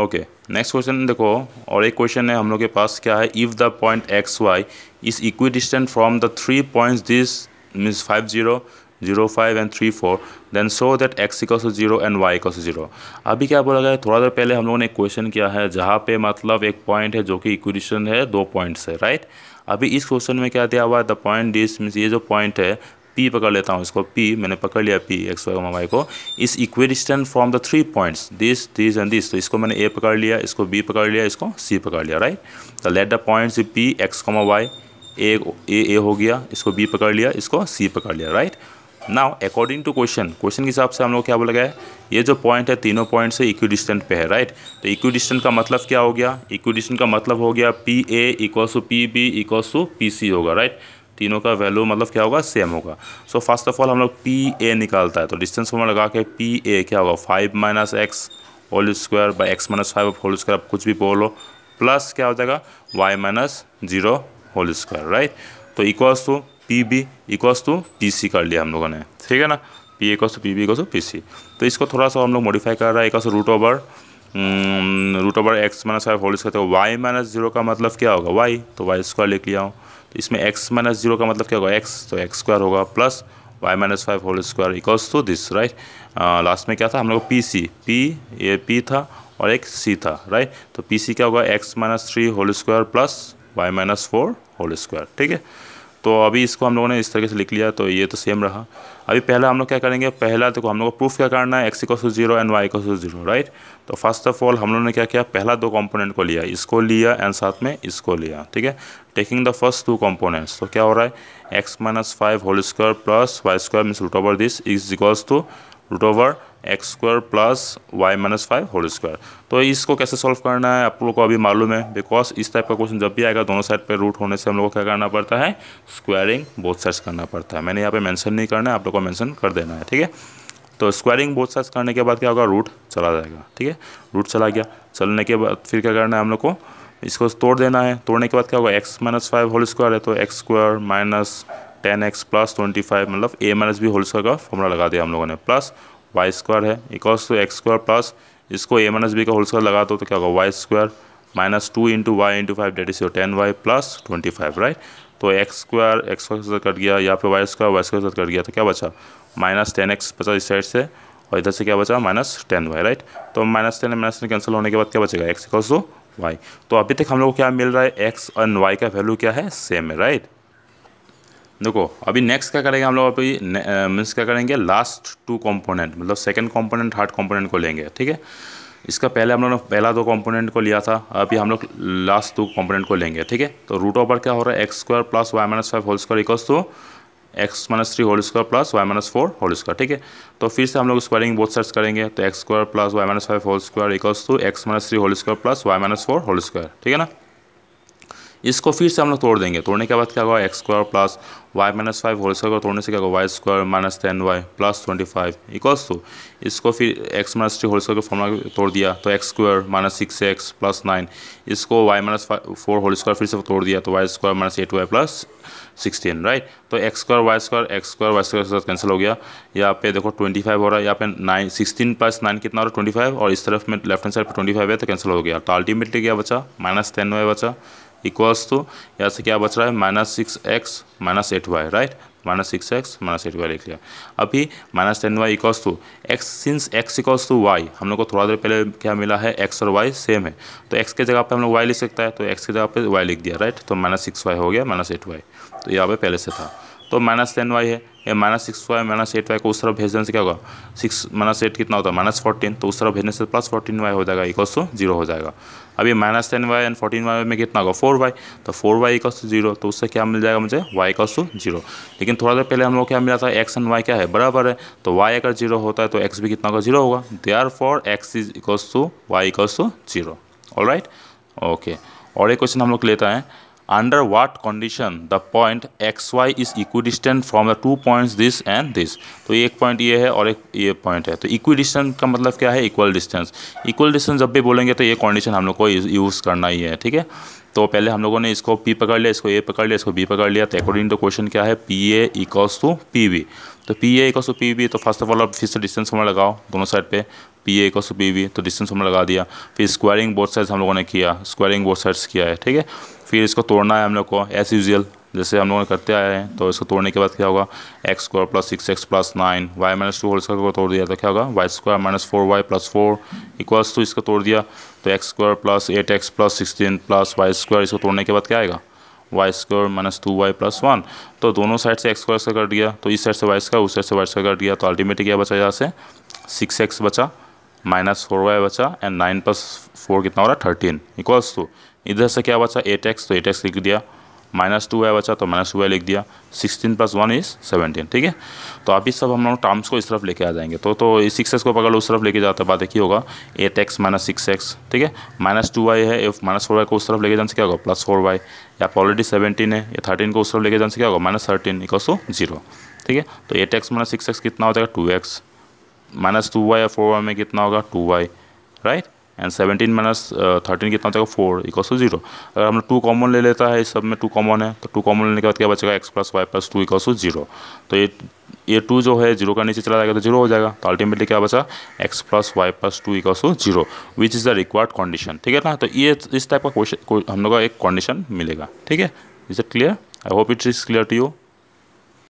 Okay next question देखो और एक क्वेश्चन है हम लोग के पास क्या है if the point X Y is equidistant from the three point this means five zero zero five and three four then so that X equals to zero and Y equals to zero अभी क्या बोला गया है थोड़ा देर पहले हम लोगों ने एक क्वेश्चन किया है जहाँ पे मतलब एक पॉइंट है जो कि इक्विडिशन है दो पॉइंट है राइट अभी इस क्वेश्चन में क्या दिया हुआ है द पॉइंट डिस मीन्स ये जो पॉइंट है पी पकड़ लेता हूँ इसको पी मैंने पकड़ लिया पी एक्स वाई वाई को is equidistant from the three points this this and this तो इसको मैंने ए पकड़ लिया इसको बी पकड़ लिया इसको सी पकड़ लिया राइट तो let the points P X Y A A A हो गया इसको बी पकड़ लिया इसको सी पकड़ लिया right now according to question question के हिसाब से हम लोग क्या बोला गया ये जो पॉइंट है तीनों पॉइंट से इक्वी डिस्टेंट पे है राइट right? तो इक्वी डिस्टेंट का मतलब क्या हो गया इक्वी डिस्टेंट का मतलब हो गया P A equals to P B equals to P C होगा राइट right? तीनों का वैल्यू मतलब क्या होगा सेम होगा सो फर्स्ट ऑफ ऑल हम लोग पी ए निकालता है तो डिस्टेंस हमें लगा के पी ए क्या होगा five minus X whole square by X minus five whole square आप कुछ भी बोलो प्लस क्या हो जाएगा Y minus zero whole square right तो equals to P B equals to P C कर लिया हम लोगों ने ठीक है ना P equals to P B equals to P C तो इसको थोड़ा सा हम लोग मॉडिफाई कर रहा है equals root over root over X minus five whole square Y minus zero का मतलब क्या होगा वाई तो वाई स्क्वायर लिख लिया हूँ तो इसमें एक्स माइनस जीरो का मतलब क्या होगा एक्स तो एक्स स्क्वायर होगा plus Y minus five whole square equals to this right last में क्या था हम लोग पी सी पी ये पी था और एक सी था राइट तो पी सी क्या होगा X minus three whole square plus Y minus four whole square ठीक है तो अभी इसको हम लोगों ने इस तरीके से लिख लिया तो ये तो सेम रहा अभी पहला हम लोग क्या करेंगे पहला देखो हम लोग को प्रूफ क्या करना है X equal to zero and Y equal to zero right तो फर्स्ट ऑफ ऑल हम लोगों ने क्या किया पहला दो कंपोनेंट को लिया इसको लिया एंड साथ में इसको लिया ठीक है taking the first two components तो क्या हो रहा है X minus five whole square plus Y square means root over this is equals to root over X square plus Y minus five whole square तो इसको कैसे सॉल्व करना है आप लोग को अभी मालूम है बिकॉज इस टाइप का क्वेश्चन जब भी आएगा दोनों साइड पे रूट होने से हम लोग को क्या करना पड़ता है स्क्वायरिंग बोथ साइड्स करना पड़ता है मैंने यहाँ पे मेंशन नहीं करना है आप लोग को मेंशन कर देना है ठीक है तो स्क्वायरिंग बोथ साइड्स करने के बाद क्या होगा रूट चला जाएगा ठीक है रूट चला गया चलने के बाद फिर क्या करना है हम लोग को इसको तोड़ देना है तोड़ने के बाद क्या होगा X minus five whole square है तो X square minus ten X plus twenty five मतलब A minus B whole square का फॉर्मूला लगा दिया हम लोगों ने प्लस वाई स्क्वायर है equals to X square plus इसको ए माइनस बी का होल स्क्वायर लगा दो तो, तो क्या होगा Y square minus two into Y into five that is your ten Y plus twenty five right तो X square X square cut गया या फिर Y square Y square cut गया तो क्या बचा माइनस टेन एक्स बचा इस साइड से और इधर से क्या बचा माइनस टेन वाई राइट तो minus ten minus ten cancel होने के बाद क्या बचेगा एक्स इक्वल्स टू वाई तो अभी तक हम लोग को क्या मिल रहा है एक्स एंड वाई का वैल्यू क्या है सेम है राइट देखो अभी नेक्स्ट क्या करेंगे हम लोग अभी मीन्स क्या करेंगे लास्ट टू कंपोनेंट मतलब सेकंड कंपोनेंट थर्ड कंपोनेंट को लेंगे ठीक है इसका पहले हम लोगों ने पहला दो कंपोनेंट को लिया था अभी हम लोग लास्ट टू कंपोनेंट को लेंगे ठीक है तो रूट ओवर क्या हो रहा है X square plus Y minus five whole square equals to X minus three whole square plus Y minus four whole square ठीक है तो फिर से हम लोग स्क्वायरिंग बोथ सर्च करेंगे तो X square plus Y minus five whole square equals to X minus three whole square plus Y minus four whole square ठीक है ना इसको फिर से हम लोग तोड़ देंगे तोड़ने के बाद क्या होगा X square plus Y minus five whole square तोड़ने से क्या होगा Y square minus ten Y plus twenty five equals to इसको फिर X minus three whole square का फॉर्मूला तोड़ दिया तो X square minus six X plus nine इसको Y minus four whole square फिर से तोड़ दिया तो Y square minus eight Y plus sixteen right तो X square Y square X square Y square के साथ कैंसिल हो गया यहाँ पे देखो ट्वेंटी फाइव हो रहा है यहाँ पे नाइन सिक्सटीन प्लस नाइन कितना हो रहा है ट्वेंटी फाइव और इस तरफ में लेफ्ट हैंड साइड पर ट्वेंटी फाइव है तो कैंसिल हो गया तो अल्टीमेटली क्या बचा माइनस टेन वाई बचा इक्वल्स तो यहाँ से क्या बच रहा है minus six X minus eight Y right minus six X minus eight Y लिख लिया अभी minus ten Y equals to X since X equals to Y हम लोग को थोड़ा देर पहले क्या मिला है एक्स और वाई सेम है तो एक्स के जगह पे हम लोग वाई लिख सकता है तो एक्स की जगह पे वाई लिख दिया राइट तो माइनस सिक्स वाई हो गया माइनस एट वाई तो यहाँ पे पहले से था तो माइनस टेन वाई है या minus six Y minus eight Y को उस तरफ भेज देने से क्या होगा सिक्स माइनस एट कितना होता है माइनस फोर्टीन तो उस तरफ भेजने से प्लस फोर्टीन वाई हो जाएगा इक्वल्स टू जीरो हो जाएगा अभी minus ten Y and fourteen Y में कितना होगा फोर वाई तो four Y equals to zero तो उससे क्या मिल जाएगा मुझे वाई इक्वल्स टू जीरो लेकिन थोड़ा देर पहले हम लोग क्या मिला था एक्स एंड वाई क्या है बराबर है तो वाई अगर जीरो होता है तो एक्स भी कितना होगा जीरो होगा they are for X is equals to Y equals to zero all right okay और एक क्वेश्चन हम लोग लेता है under what condition the point X Y is equidistant from the two points this and this तो एक point ये है और एक ये पॉइंट है तो इक्विडिस्टेंट का मतलब क्या है इक्वल डिस्टेंस इक्वल डिस्टेंस जब भी बोलेंगे तो ये कंडीशन हम लोग को यूज़ करना ही है ठीक है तो पहले हम लोगों ने इसको पी पकड़ लिया इसको ए पकड़ लिया इसको बी पकड़ लिया तो अकॉर्डिंग टू क्वेश्चन क्या है P A equals to P B तो P A equals to P B तो फर्स्ट ऑफ ऑल फिर से डिस्टेंस हमें लगाओ दोनों साइड पे P A equals to P B तो डिस्टेंस हमें लगा दिया फिर स्क्वायरिंग बोथ साइड्स हम लोगों ने किया स्क्वायरिंग बोथ साइड्स किया है ठीक है फिर इसको तोड़ना है हम लोग को एस यूजल जैसे हम लोग करते आए हैं तो इसको तोड़ने के बाद क्या होगा X square plus six X plus nine Y minus two whole square को तोड़ दिया तो क्या होगा Y square minus four Y plus four equals to इसको तोड़ दिया तो X square plus eight X plus sixteen plus Y square इसको तोड़ने के बाद क्या आएगा Y square minus two Y plus one तो दोनों साइड से एक्स स्क्वायर से कट गया तो इस साइड से वाई स्क्वायर उस साइड से वाई स्क्वायर कट गया तो अल्टीमेटली क्या बचा यहाँ से सिक्स एक्स बचा माइनस फोर वाई बचा एंड नाइन प्लस फोर कितना हो रहा है थर्टीन इक्वल्स टू इधर से क्या बचा एट एक्स तो एट एक्स लिख दिया माइनस टू वाई बचा तो माइनस टू वाई लिख दिया sixteen plus one is seventeen ठीक है तो अभी सब हम लोग टर्म्स को इस तरफ लेके आ जाएंगे तो तो इस सिक्स एक्स को पकड़ लो उस तरफ लेके जाते बात देखिए होगा eight X minus six X ठीक है माइनस टू वाई है एफ माइनस फोर वाई को उस तरफ लेके जाने से क्या होगा प्लस फोर वाई या ऑलरेडी सेवनटीन है या थर्टीन को उस तरफ लेके जाने से क्या होगा minus thirteen equals to zero ठीक है तो eight X minus six X कितना हो जाएगा two X minus two Y या फोर वाई में कितना होगा two Y right and seventeen minus thirteen कितना हो जाएगा फोर इक्वल टू जीरो अगर हम लोग टू कॉमन ले लेता है इस सब में टू कॉमन है तो टू कॉमन लेने के बाद क्या बचेगा X plus Y plus two equal to zero तो ये ये टू जो है जीरो का नीचे चला जाएगा तो जीरो हो जाएगा तो अल्टीमेटली क्या बचा X plus Y plus two equal to zero which is the required condition ठीक है ना तो ये इस टाइप का क्वेश्चन हम लोग का एक कंडीशन मिलेगा ठीक है is it clear I hope it is clear to you